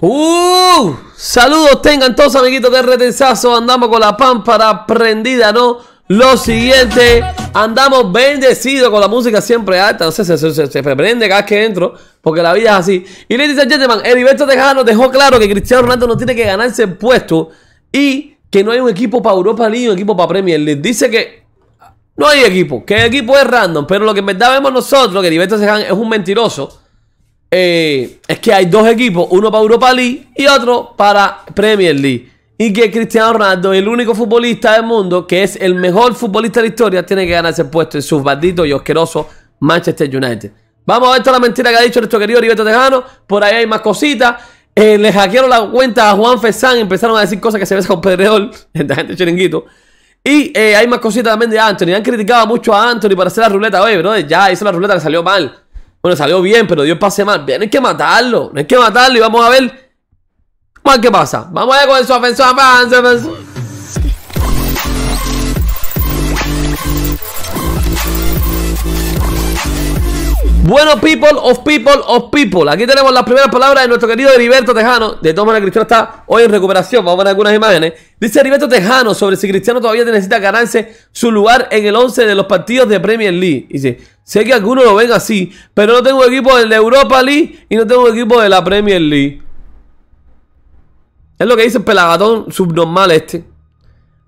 ¡Uh! Saludos tengan todos amiguitos de Retensazo. Andamos con la pámpara prendida, ¿no? Lo siguiente, andamos bendecidos con la música siempre alta. No sé, se, prende cada que entro, porque la vida es así. Y ladies and gentlemen, Heriberto Tejano dejó claro que Cristiano Ronaldo no tiene que ganarse el puesto y que no hay un equipo para Europa League, un equipo para Premier League. Dice que no hay equipo, que el equipo es random, pero lo que en verdad vemos nosotros, que Heriberto Tejano es un mentiroso eh, es que hay dos equipos, uno para Europa League y otro para Premier League. Y que Cristiano Ronaldo, el único futbolista del mundo que es el mejor futbolista de la historia, tiene que ganarse el puesto en su maldito y osquerosos Manchester United. Vamos a ver toda la mentira que ha dicho nuestro querido Heriberto Tejano. Por ahí hay más cositas. Eh, le hackearon la cuenta a Juan Fezán. Empezaron a decir cosas que se ven con Pedreol, Esta gente chiringuito. Y eh, hay más cositas también de Anthony. Han criticado mucho a Anthony para hacer la ruleta oye bro. Ya hizo la ruleta, que salió mal. Bueno, salió bien, pero Dios pase mal. Bien, hay que matarlo. No hay que matarlo y vamos a ver. ¿Cuál que qué pasa. Vamos a ver con avance suave Bueno, people of people of people. Aquí tenemos las primeras palabras de nuestro querido Heriberto Tejano. De todas maneras, Cristiano está hoy en recuperación. Vamos a ver algunas imágenes. Dice Heriberto Tejano sobre si Cristiano todavía necesita ganarse su lugar en el 11 de los partidos de Premier League. Dice, sé que algunos lo ven así, pero no tengo equipo de la Europa League y no tengo equipo de la Premier League. Es lo que dice el pelagatón subnormal este.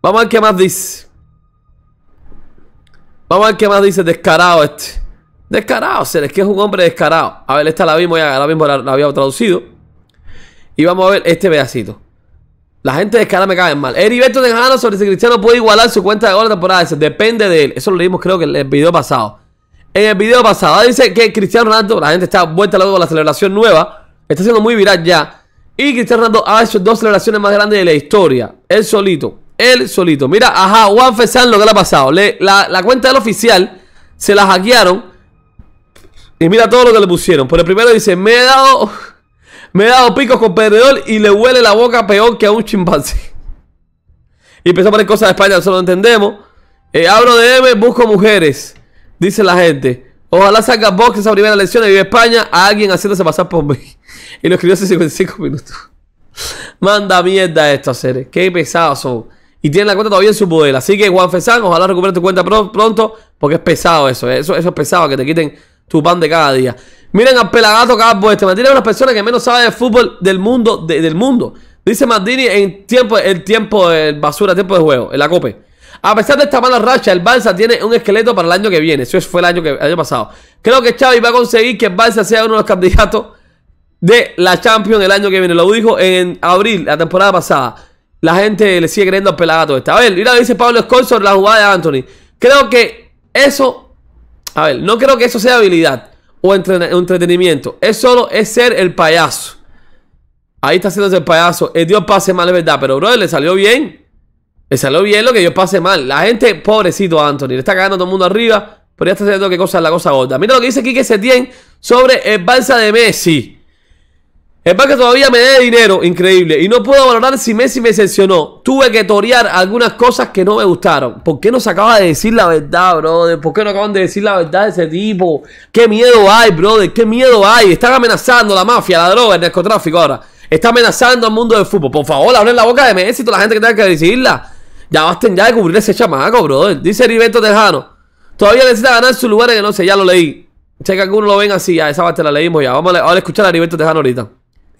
Vamos a ver qué más dice. Vamos a ver qué más dice descarado este. Descarado, seres, que es un hombre descarado. A ver, esta la vimos ya, la mismo la había traducido. Y vamos a ver este pedacito. La gente de Escala me cae mal. Heriberto Tejano sobre si Cristiano puede igualar su cuenta de gol por temporada. depende de él. Eso lo leímos creo que en el video pasado. En el video pasado. dice que Cristiano Ronaldo, la gente está vuelta luego con la celebración nueva. Está siendo muy viral ya. Y Cristiano Ronaldo ha hecho dos celebraciones más grandes de la historia. Él solito. Él solito. Mira, ajá, Juan Fesán lo que le ha pasado. la, cuenta del oficial se la hackearon. Y mira todo lo que le pusieron. Por el primero dice, me he dado... Me he dado picos con perdedor y le huele la boca peor que a un chimpancé. Y empezó a poner cosas de España, nosotros lo entendemos. Eh, abro DM, de busco mujeres, dice la gente. Ojalá salga Vox esa primera lección. de vive España a alguien haciéndose pasar por mí. Y lo escribió hace 55 minutos. Manda mierda esto, seres. Qué pesados son. Y tienen la cuenta todavía en su poder. Así que, Juan Fezán, ojalá recupere tu cuenta pronto, porque es pesado eso. Eh. Eso, eso es pesado, que te quiten tu pan de cada día. Miren al pelagato Carbo este. Maldini es una persona que menos sabe de fútbol del mundo. del mundo. Dice Maldini en tiempo, el tiempo de basura, tiempo de juego, en la cope. A pesar de esta mala racha, el Barça tiene un esqueleto para el año que viene. Eso fue el año, que, pasado. Creo que Xavi va a conseguir que el Barça sea uno de los candidatos de la Champions el año que viene. Lo dijo en abril, la temporada pasada. La gente le sigue creyendo al pelagato esta. A ver, mira dice Pablo Escol la jugada de Anthony. Creo que eso a ver, no creo que eso sea habilidad o entretenimiento. Es solo es ser el payaso. Ahí está haciéndose el payaso. El eh, Dios pase mal, es verdad. Pero, brother, le salió bien. Le salió bien lo que Dios pase mal. La gente, pobrecito Anthony, le está cagando todo el mundo arriba. Pero ya está haciendo qué cosa es la cosa gorda. Mira lo que dice Kike Setién sobre el balsa de Messi. El que todavía me dé dinero, increíble. Y no puedo valorar si Messi me decepcionó. Tuve que torear algunas cosas que no me gustaron. ¿Por qué no se acaba de decir la verdad, brother? ¿Por qué no acaban de decir la verdad de ese tipo? ¿Qué miedo hay, brother? ¿Qué miedo hay? Están amenazando la mafia, la droga, el narcotráfico ahora. Está amenazando al mundo del fútbol. Por favor, abren la boca de Messi toda la gente que tenga que decirla. Ya basten ya de cubrir ese chamaco, brother. Dice Heriberto Tejano. Todavía necesita ganar su lugar en no sé, ya lo leí. Sé que algunos lo ven así, ya esa parte la leímos ya. Vamos a, escuchar a Heriberto Tejano ahorita.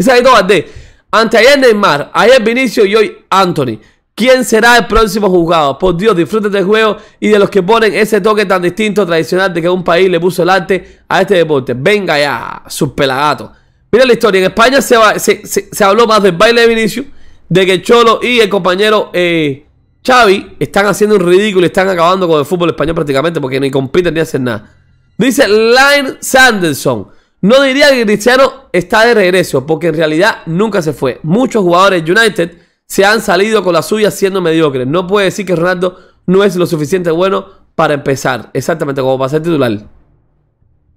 Y ahí no de ayer Neymar, ayer Vinicio y hoy Anthony. ¿Quién será el próximo juzgado? Por Dios, disfruten del juego y de los que ponen ese toque tan distinto, tradicional de que un país le puso el arte a este deporte. Venga ya, sus pelagatos. Mira la historia, en España se, habló más del baile de Vinicius, de que Cholo y el compañero eh, Xavi están haciendo un ridículo y están acabando con el fútbol español prácticamente porque ni compiten ni hacen nada. Dice Line Sanderson. No diría que Cristiano está de regreso, porque en realidad nunca se fue. Muchos jugadores United se han salido con la suya siendo mediocres. No puede decir que Ronaldo no es lo suficiente bueno para empezar. Exactamente, como para ser titular.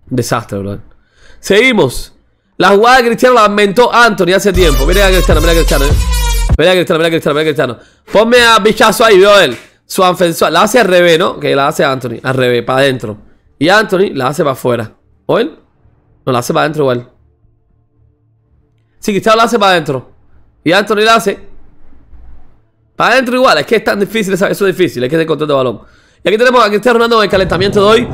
Desastre, bro. Seguimos. La jugada de Cristiano la inventó Anthony hace tiempo. Mira a Cristiano, mira a Cristiano. Eh. Mira a Cristiano, mira a Cristiano, mira a Cristiano. Ponme a bichazo ahí, veo él. Su anfensor. la hace al revés, ¿no? Que la hace Anthony, al revés, para adentro. Y Anthony la hace para afuera. él? No, la hace para adentro igual. Sí, Cristiano la hace para adentro. Y Anthony la hace. Para adentro igual. Es que es tan difícil, eso es difícil. Es que es el control de balón. Y aquí tenemos a Cristiano Ronaldo en el calentamiento de hoy.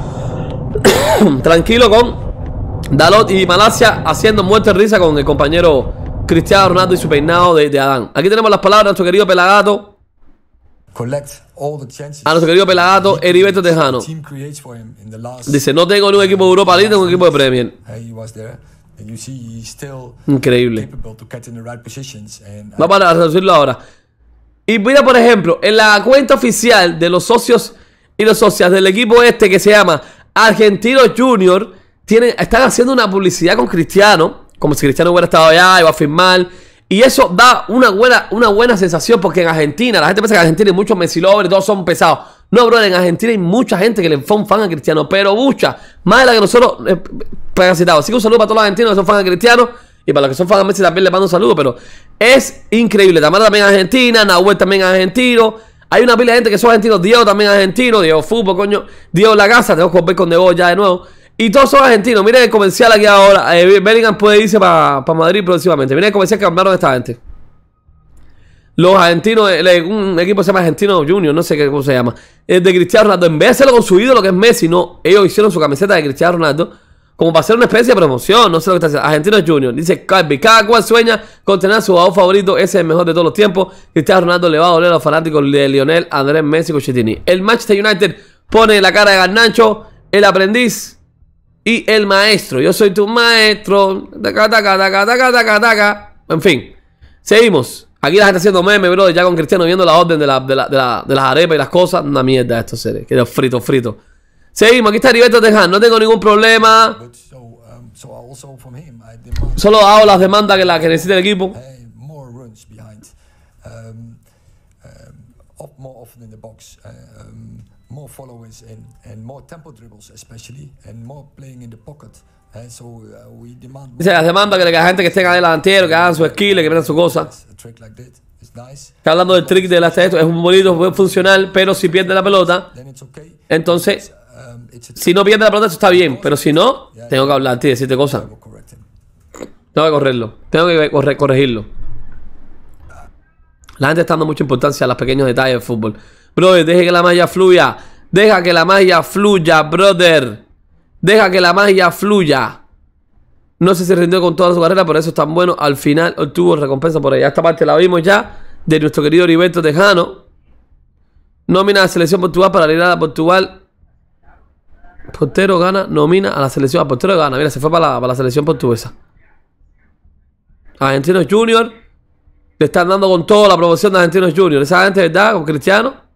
Tranquilo con Dalot y Malasia haciendo muerte risa con el compañero Cristiano Ronaldo y su peinado de, de Adán. Aquí tenemos las palabras de nuestro querido Pelagato. A nuestro querido pelagato Heriberto Tejano. Dice, no tengo ni un equipo de Europa League, tengo un equipo de Premier. Increíble. Vamos a uh, traducirlo ahora. Y mira, por ejemplo, en la cuenta oficial de los socios y los socias del equipo este que se llama Argentino Junior, tienen, están haciendo una publicidad con Cristiano, como si Cristiano hubiera estado allá, y iba a firmar. Y eso da una buena, una buena sensación porque en Argentina, la gente piensa que en Argentina hay muchos Messi lovers todos son pesados. No, bro, en Argentina hay mucha gente que le fue un fan a Cristiano, pero mucha, más de la que nosotros eh, citado. Así que un saludo para todos los argentinos que son fans de Cristiano y para los que son fans de Messi también les mando un saludo, pero es increíble. Tamara también es argentina, Nahuel también es argentino. Hay una pila de gente que son argentinos, Diego también argentino, Diego Fútbol, coño, Diego La Casa, tengo que volver con Diego ya de nuevo. Y todos son argentinos. Miren el comercial aquí ahora. Eh, Bellingham puede irse para Madrid próximamente. Miren el comercial que cambiaron esta gente. Los argentinos, eh, un equipo se llama Argentino Junior, no sé qué, cómo se llama. Es de Cristiano Ronaldo. En vez de hacerlo con su ídolo, que es Messi, no. Ellos hicieron su camiseta de Cristiano Ronaldo. Como para hacer una especie de promoción, no sé lo que está haciendo. Argentino Junior. Dice Calvi, cada cual sueña con tener a su jugador favorito. Ese es el mejor de todos los tiempos. Cristiano Ronaldo le va a doler a los fanáticos de Lionel, Andrés Messi, Cuchetini. El Manchester United pone la cara de Garnacho. El aprendiz y el maestro. Yo soy tu maestro. Taca, taca, taca, taca, taca, taca. En fin, seguimos. Aquí la gente haciendo meme, bro. Ya con Cristiano viendo la orden de, las arepas y las cosas. Una mierda esto, seres. Quedó frito, frito. Seguimos. Aquí está Heriberto Teján. No tengo ningún problema. Um, Solo hago las demandas que, la, que necesita el equipo. Um, um, more followers and, and more tempo dribbles especially and more playing in the pocket. Entonces, eh, so Dice, la demanda que la gente que en el delantero, que hagan su skill, que hagan su cosa. Está hablando del trick de hacer esto, es un uh, bolito funcional, pero si pierde la pelota, entonces um, si no pierde la pelota eso está bien, pero si no, tengo que hablar, y decirte cosas. Tengo que correrlo, tengo que corregirlo. Uh, la gente está dando mucha importancia a los pequeños detalles del fútbol. Brother, deje que la magia fluya. Deja que la magia fluya, brother. Deja que la magia fluya. No sé se rindió con toda su carrera, por eso es tan bueno. Al final obtuvo recompensa por ella. Esta parte la vimos ya de nuestro querido Oriberto Tejano. Nómina a la selección portuguesa para Liga a Portugal. Portero gana, nomina a la selección. A ah, portero gana, mira, se fue para la, selección portuguesa. Argentinos Junior. Le están dando con toda la promoción de Argentinos Junior. Esa gente, ¿verdad? Con Cristiano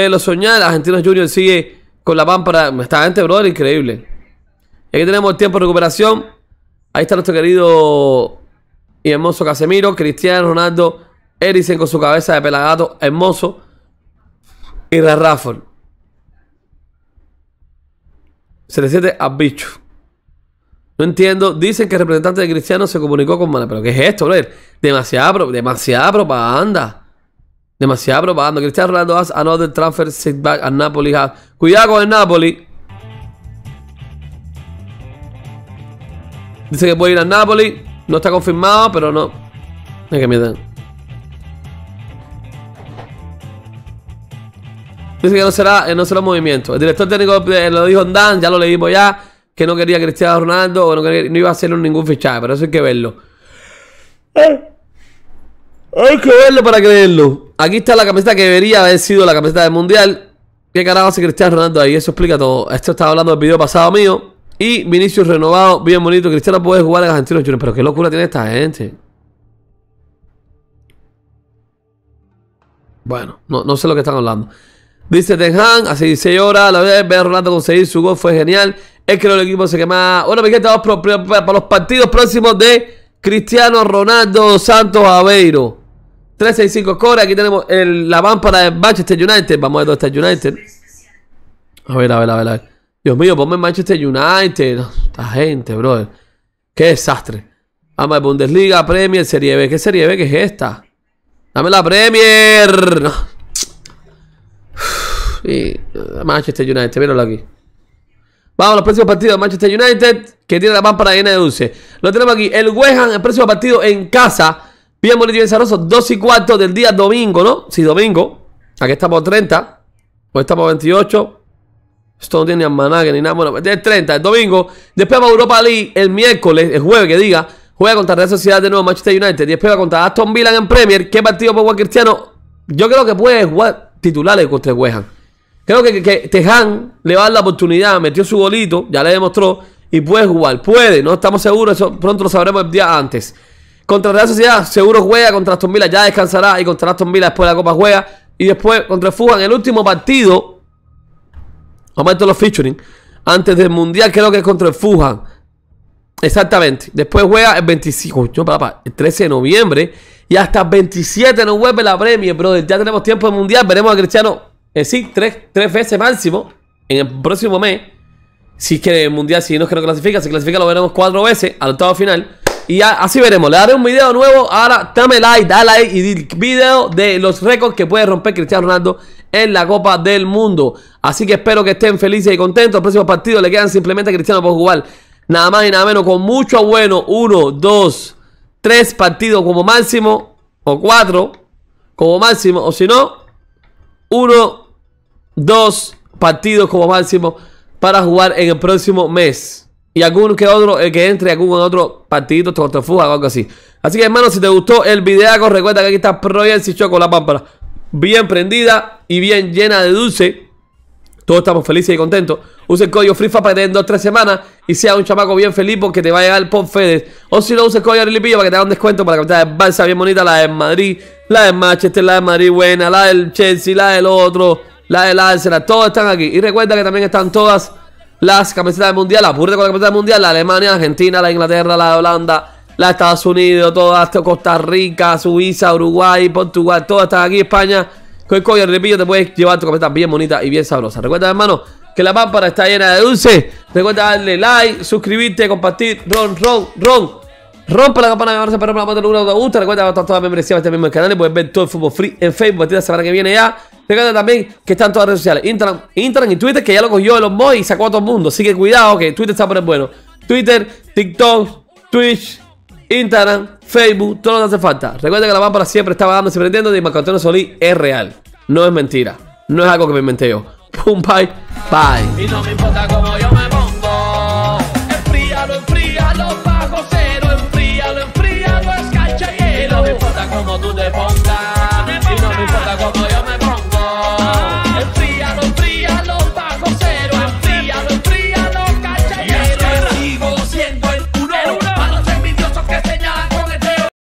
de los soñar, Argentinos Junior sigue con la pámpara. Esta gente, brother, increíble. aquí tenemos el tiempo de recuperación. Ahí está nuestro querido y hermoso Casemiro, Cristiano Ronaldo, Ericsson con su cabeza de pelagato, hermoso. Y Rafford. Se le siente a bicho. No entiendo. Dicen que el representante de Cristiano se comunicó con mala ¿Pero qué es esto, brother? Demasiada, demasiada propaganda. Demasiada propaganda. Cristiano Ronaldo has another transfer setback al Napoli has. Cuidado con el Napoli. Dice que puede ir al Napoli. No está confirmado, pero no. Es que mierda. Dice que no será, eh, no será un movimiento. El director técnico eh, lo dijo en Dan, ya lo leímos ya, que no quería Cristiano Ronaldo o no, no iba a hacer ningún fichaje, pero eso hay que verlo. Eh, hay que verlo para creerlo. Aquí está la camiseta que debería haber sido la camiseta del mundial. ¿Qué carajo hace Cristiano Ronaldo ahí? Eso explica todo. Esto estaba hablando del video pasado mío. Y Vinicius renovado, bien bonito. Cristiano puede jugar en argentino Pero qué locura tiene esta gente. Bueno, no, sé lo que están hablando. Dice Tenhan, hace 16 horas, la vez ve a Ronaldo conseguir su gol fue genial. Es que el equipo se quema. Bueno, Miguel, estamos para los partidos próximos de Cristiano Ronaldo Santos Aveiro. 365 core aquí tenemos la Vámpara de Manchester United. Vamos a ver United. A ver, a ver, a ver, a ver. Dios mío, ponme Manchester United. Esta gente, brother. Qué desastre. Vamos a Bundesliga, Premier, Serie B. ¿Qué Serie B? ¿Qué es esta? Dame la Premier. Uh, Manchester United, míralo aquí. Vamos a los próximos partidos. Manchester United, que tiene la para llena de dulce. Lo tenemos aquí. El West Ham, el próximo partido en casa Bien, bonito y bien 2 y cuarto del día domingo, ¿no? si domingo. Aquí estamos 30. Hoy estamos 28. Esto no tiene ni almanaque ni nada. Bueno, es 30, el domingo. Después va Europa League el miércoles, el jueves que diga. Juega contra Real Sociedad de nuevo, Manchester United. Y después va contra Aston Villa en Premier. ¿Qué partido puede jugar Cristiano? Yo creo que puede jugar titulares contra el Creo que, Tejan le va a dar la oportunidad. Metió su golito, ya le demostró. Y puede jugar. Puede, no estamos seguros. Eso pronto lo sabremos el día antes. Contra Real Sociedad, seguro juega. Contra Aston Villa ya descansará. Y contra Aston Villa después de la Copa juega. Y después contra FUJAN, el último partido. Vamos los featuring. Antes del Mundial, creo que es contra el FUJAN. Exactamente. Después juega el 25, papá, el 13 de noviembre. Y hasta el 27 nos vuelve la Premier, brother. Ya tenemos tiempo del mundial. Veremos a Cristiano, eh, sí, tres, tres, veces máximo en el próximo mes. Si es que el mundial, si no es que no clasifica, si clasifica lo veremos cuatro veces al octavo final. Y así veremos. Le daré un video nuevo. Ahora dame like, da like y di video de los récords que puede romper Cristiano Ronaldo en la Copa del Mundo. Así que espero que estén felices y contentos. el próximo partido le quedan simplemente a Cristiano por jugar. Nada más y nada menos. Con mucho bueno. Uno, dos, tres partidos como máximo. O cuatro como máximo. O si no, uno, dos partidos como máximo para jugar en el próximo mes y algún que otro, el que entre algún otro partidito tortofuga o algo así. Así que hermano, si te gustó el video, recuerda que aquí está Project y con la pámpara bien prendida y bien llena de dulce. Todos estamos felices y contentos. Use el código FRIFA para que te den 2-3 semanas y sea un chamaco bien feliz porque te va a llegar el Pop O si no, usa el código Arilipillo para que te hagan descuento para que te de balsa bien bonita. La de Madrid, la de Manchester, la de Madrid buena, la del Chelsea, la del otro, la del Arsenal. Todos están aquí. Y recuerda que también están todas las camisetas del mundial, apúrate con la camiseta del mundial, la Alemania, la Argentina, la Inglaterra, la Holanda, la Estados Unidos, todas Costa Rica, Suiza, Uruguay, Portugal, todas están aquí, España. Con el de repillo, te puedes llevar tu camiseta bien bonita y bien sabrosa. Recuerda, hermano, que la pámpara está llena de dulces Recuerda darle like, suscribirte, compartir, ron, ron, ron. Rompe la campana de la para la mano de te gusta. Recuerda que toda las membresía de este mismo canal y puedes ver todo el fútbol free en Facebook. A la semana que viene ya. Recuerda también que están todas las redes sociales. Instagram, Instagram y Twitter, que ya lo cogió los Musk y sacó a todo el mundo. Así que cuidado, que Twitter está por el bueno. Twitter, TikTok, Twitch, Instagram, Facebook, todo lo que hace falta. Recuerda que la para siempre estaba dando y prendiendo. de Marco Antonio Solís es real. No es mentira. No es algo que me inventé yo. Pum, bye, bye. Y no me importa cómo yo me Enfríalo, enfríalo, bajo cero. Enfríalo, tú